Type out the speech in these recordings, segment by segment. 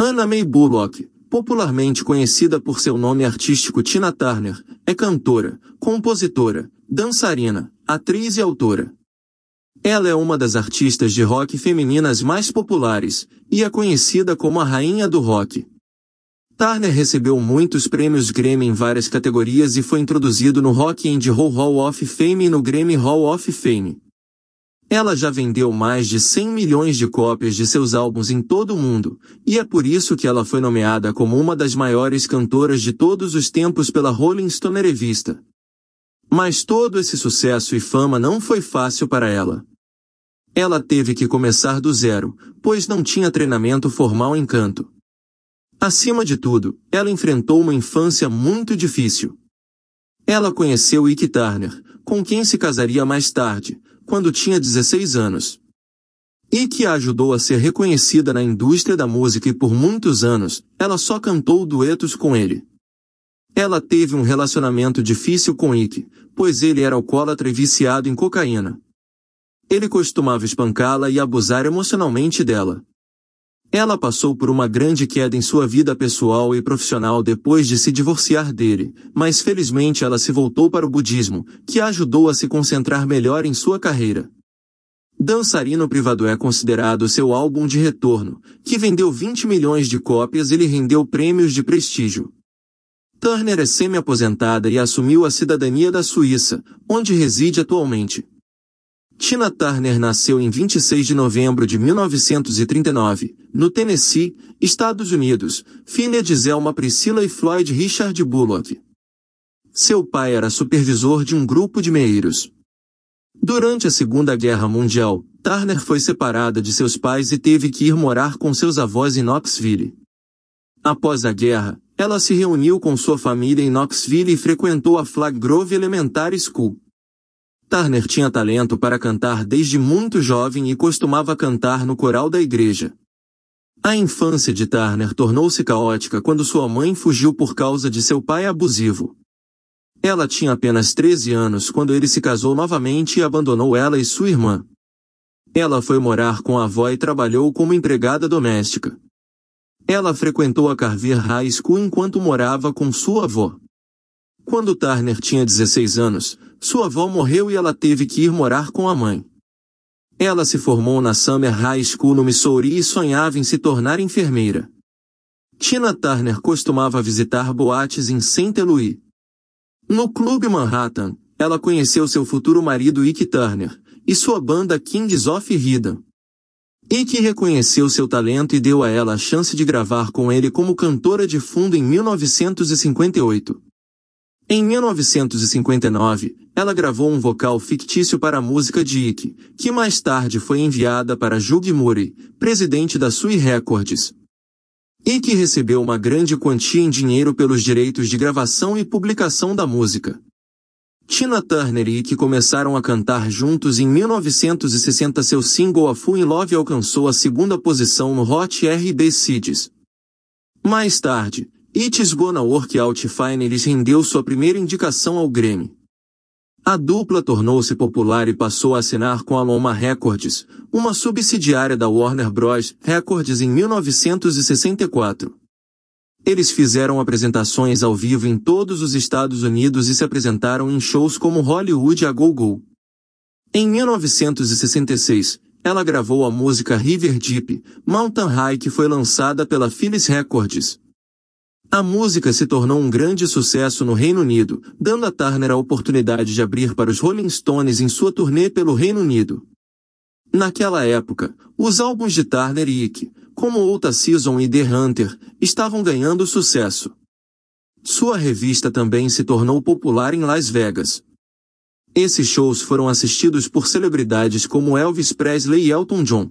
Anna May Bullock, popularmente conhecida por seu nome artístico Tina Turner, é cantora, compositora, dançarina, atriz e autora. Ela é uma das artistas de rock femininas mais populares e é conhecida como a rainha do rock. Turner recebeu muitos prêmios Grammy em várias categorias e foi introduzido no Rock and Roll Hall of Fame e no Grammy Hall of Fame. Ela já vendeu mais de 100 milhões de cópias de seus álbuns em todo o mundo, e é por isso que ela foi nomeada como uma das maiores cantoras de todos os tempos pela Rolling Stone revista. Mas todo esse sucesso e fama não foi fácil para ela. Ela teve que começar do zero, pois não tinha treinamento formal em canto. Acima de tudo, ela enfrentou uma infância muito difícil. Ela conheceu Ike Turner, com quem se casaria mais tarde, quando tinha 16 anos. E que a ajudou a ser reconhecida na indústria da música e por muitos anos, ela só cantou duetos com ele. Ela teve um relacionamento difícil com Ike, pois ele era alcoólatra e viciado em cocaína. Ele costumava espancá-la e abusar emocionalmente dela, ela passou por uma grande queda em sua vida pessoal e profissional depois de se divorciar dele, mas felizmente ela se voltou para o budismo, que a ajudou a se concentrar melhor em sua carreira. Dançarino Privado é considerado seu álbum de retorno, que vendeu 20 milhões de cópias e lhe rendeu prêmios de prestígio. Turner é semi-aposentada e assumiu a cidadania da Suíça, onde reside atualmente. Tina Turner nasceu em 26 de novembro de 1939, no Tennessee, Estados Unidos, filha de Zelma Priscilla e Floyd Richard Bullock. Seu pai era supervisor de um grupo de meiros. Durante a Segunda Guerra Mundial, Turner foi separada de seus pais e teve que ir morar com seus avós em Knoxville. Após a guerra, ela se reuniu com sua família em Knoxville e frequentou a Flag Grove Elementary School, Turner tinha talento para cantar desde muito jovem e costumava cantar no coral da igreja. A infância de Turner tornou-se caótica quando sua mãe fugiu por causa de seu pai abusivo. Ela tinha apenas 13 anos quando ele se casou novamente e abandonou ela e sua irmã. Ela foi morar com a avó e trabalhou como empregada doméstica. Ela frequentou a Carver High School enquanto morava com sua avó. Quando Turner tinha 16 anos, sua avó morreu e ela teve que ir morar com a mãe. Ela se formou na Summer High School no Missouri e sonhava em se tornar enfermeira. Tina Turner costumava visitar boates em Saint Louis. No Clube Manhattan, ela conheceu seu futuro marido Ike Turner e sua banda Kings of Rhythm. Ike reconheceu seu talento e deu a ela a chance de gravar com ele como cantora de fundo em 1958. Em 1959, ela gravou um vocal fictício para a música de Ike, que mais tarde foi enviada para Jug Murray, presidente da Sui Records. Ike recebeu uma grande quantia em dinheiro pelos direitos de gravação e publicação da música. Tina Turner e Ike começaram a cantar juntos em 1960. Seu single A Fool in Love alcançou a segunda posição no Hot R&B Seeds. Mais tarde, It's Gonna Work Out Fine rendeu sua primeira indicação ao Grammy. A dupla tornou-se popular e passou a assinar com a Loma Records, uma subsidiária da Warner Bros. Records em 1964. Eles fizeram apresentações ao vivo em todos os Estados Unidos e se apresentaram em shows como Hollywood a Go Go. Em 1966, ela gravou a música River Deep, Mountain High que foi lançada pela Phyllis Records, a música se tornou um grande sucesso no Reino Unido, dando a Turner a oportunidade de abrir para os Rolling Stones em sua turnê pelo Reino Unido. Naquela época, os álbuns de Turner e Ike, como Outa Season e The Hunter, estavam ganhando sucesso. Sua revista também se tornou popular em Las Vegas. Esses shows foram assistidos por celebridades como Elvis Presley e Elton John.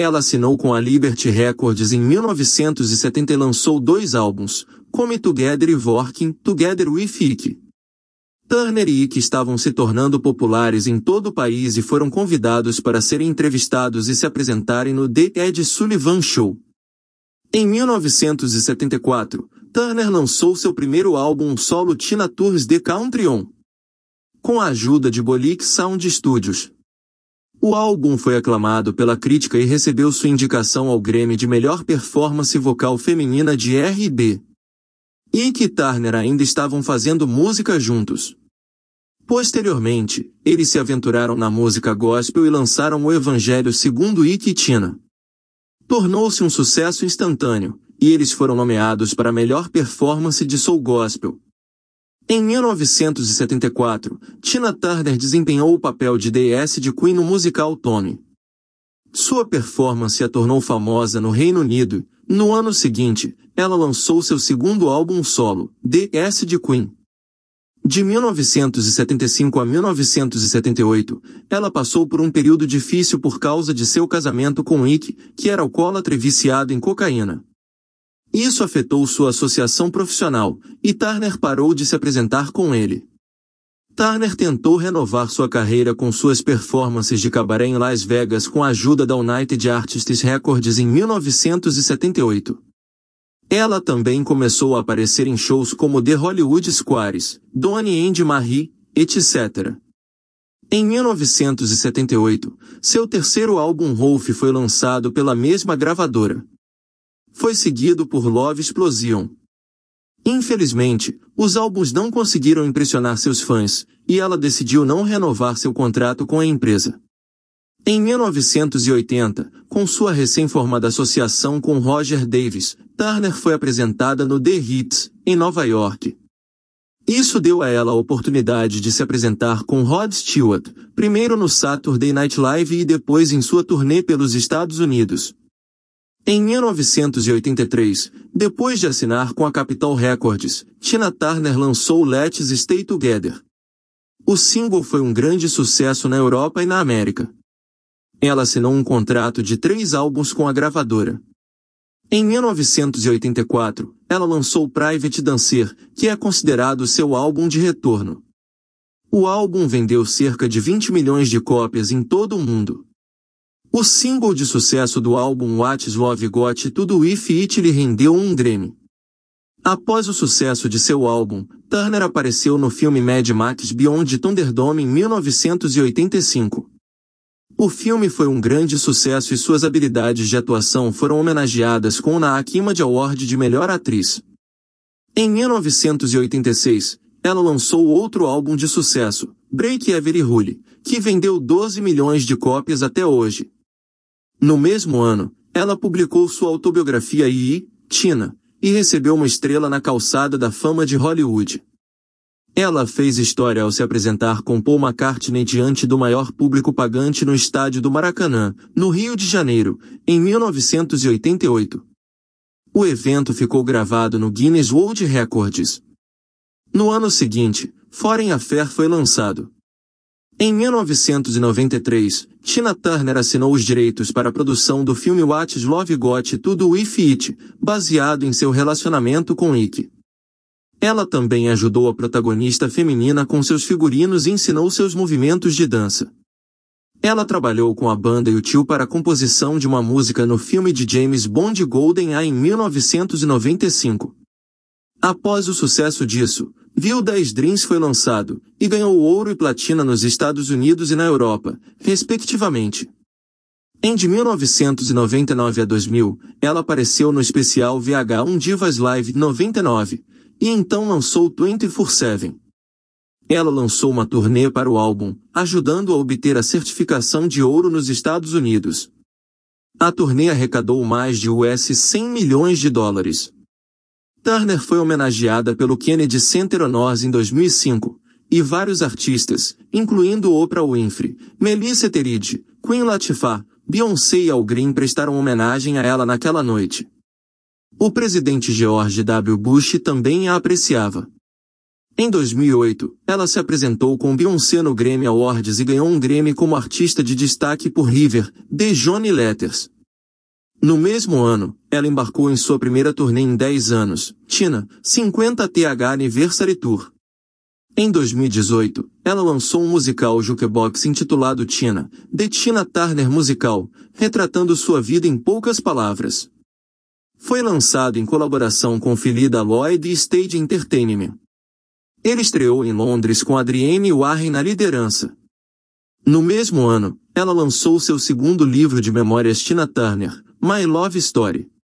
Ela assinou com a Liberty Records em 1970 e lançou dois álbuns, Come Together e Working Together with Ike. Turner e Ike estavam se tornando populares em todo o país e foram convidados para serem entrevistados e se apresentarem no The Ed Sullivan Show. Em 1974, Turner lançou seu primeiro álbum solo Tina Tours The Country On. Com a ajuda de Bolik Sound Studios, o álbum foi aclamado pela crítica e recebeu sua indicação ao Grammy de Melhor Performance Vocal Feminina de R&B. Ike e Turner ainda estavam fazendo música juntos. Posteriormente, eles se aventuraram na música gospel e lançaram o Evangelho segundo Ike e Tina. Tornou-se um sucesso instantâneo, e eles foram nomeados para Melhor Performance de Soul Gospel, em 1974, Tina Turner desempenhou o papel de DS de Queen no musical Tony. Sua performance a tornou famosa no Reino Unido. No ano seguinte, ela lançou seu segundo álbum solo, DS de Queen. De 1975 a 1978, ela passou por um período difícil por causa de seu casamento com Ike, que era alcoólatra e viciado em cocaína. Isso afetou sua associação profissional, e Turner parou de se apresentar com ele. Turner tentou renovar sua carreira com suas performances de cabaré em Las Vegas com a ajuda da United Artists Records em 1978. Ela também começou a aparecer em shows como The Hollywood Squares, Donnie and Marie, etc. Em 1978, seu terceiro álbum Rolf foi lançado pela mesma gravadora foi seguido por Love Explosion. Infelizmente, os álbuns não conseguiram impressionar seus fãs, e ela decidiu não renovar seu contrato com a empresa. Em 1980, com sua recém-formada associação com Roger Davis, Turner foi apresentada no The Hits, em Nova York. Isso deu a ela a oportunidade de se apresentar com Rod Stewart, primeiro no Saturday Night Live e depois em sua turnê pelos Estados Unidos, em 1983, depois de assinar com a Capitol Records, Tina Turner lançou Let's Stay Together. O single foi um grande sucesso na Europa e na América. Ela assinou um contrato de três álbuns com a gravadora. Em 1984, ela lançou Private Dancer, que é considerado seu álbum de retorno. O álbum vendeu cerca de 20 milhões de cópias em todo o mundo. O single de sucesso do álbum What's Love Got Tudo If It lhe rendeu um Grammy. Após o sucesso de seu álbum, Turner apareceu no filme Mad Max Beyond Thunderdome em 1985. O filme foi um grande sucesso e suas habilidades de atuação foram homenageadas com o Naakima de Award de Melhor Atriz. Em 1986, ela lançou outro álbum de sucesso, Break Every Rule, que vendeu 12 milhões de cópias até hoje. No mesmo ano, ela publicou sua autobiografia e, Tina, e recebeu uma estrela na calçada da fama de Hollywood. Ela fez história ao se apresentar com Paul McCartney diante do maior público pagante no estádio do Maracanã, no Rio de Janeiro, em 1988. O evento ficou gravado no Guinness World Records. No ano seguinte, Foreign Affair foi lançado, em 1993, Tina Turner assinou os direitos para a produção do filme What Love Got Tudo If It, baseado em seu relacionamento com Ike. Ela também ajudou a protagonista feminina com seus figurinos e ensinou seus movimentos de dança. Ela trabalhou com a banda e o tio para a composição de uma música no filme de James Bond Golden A em 1995. Após o sucesso disso, Viu 10 Dreams foi lançado, e ganhou ouro e platina nos Estados Unidos e na Europa, respectivamente. Em de 1999 a 2000, ela apareceu no especial VH1 Divas Live 99, e então lançou 24-7. Ela lançou uma turnê para o álbum, ajudando a obter a certificação de ouro nos Estados Unidos. A turnê arrecadou mais de US 100 milhões de dólares. Turner foi homenageada pelo Kennedy Center Honors em 2005, e vários artistas, incluindo Oprah Winfrey, Melissa Etheridge, Queen Latifah, Beyoncé e Al Green prestaram homenagem a ela naquela noite. O presidente George W. Bush também a apreciava. Em 2008, ela se apresentou com Beyoncé no Grammy Awards e ganhou um Grammy como artista de destaque por River, de Johnny Letters. No mesmo ano, ela embarcou em sua primeira turnê em 10 anos, Tina, 50 TH Anniversary Tour. Em 2018, ela lançou um musical jukebox intitulado Tina, The Tina Turner Musical, retratando sua vida em poucas palavras. Foi lançado em colaboração com Felida Lloyd e Stage Entertainment. Ele estreou em Londres com Adrienne Warren na liderança. No mesmo ano, ela lançou seu segundo livro de memórias Tina Turner, My Love Story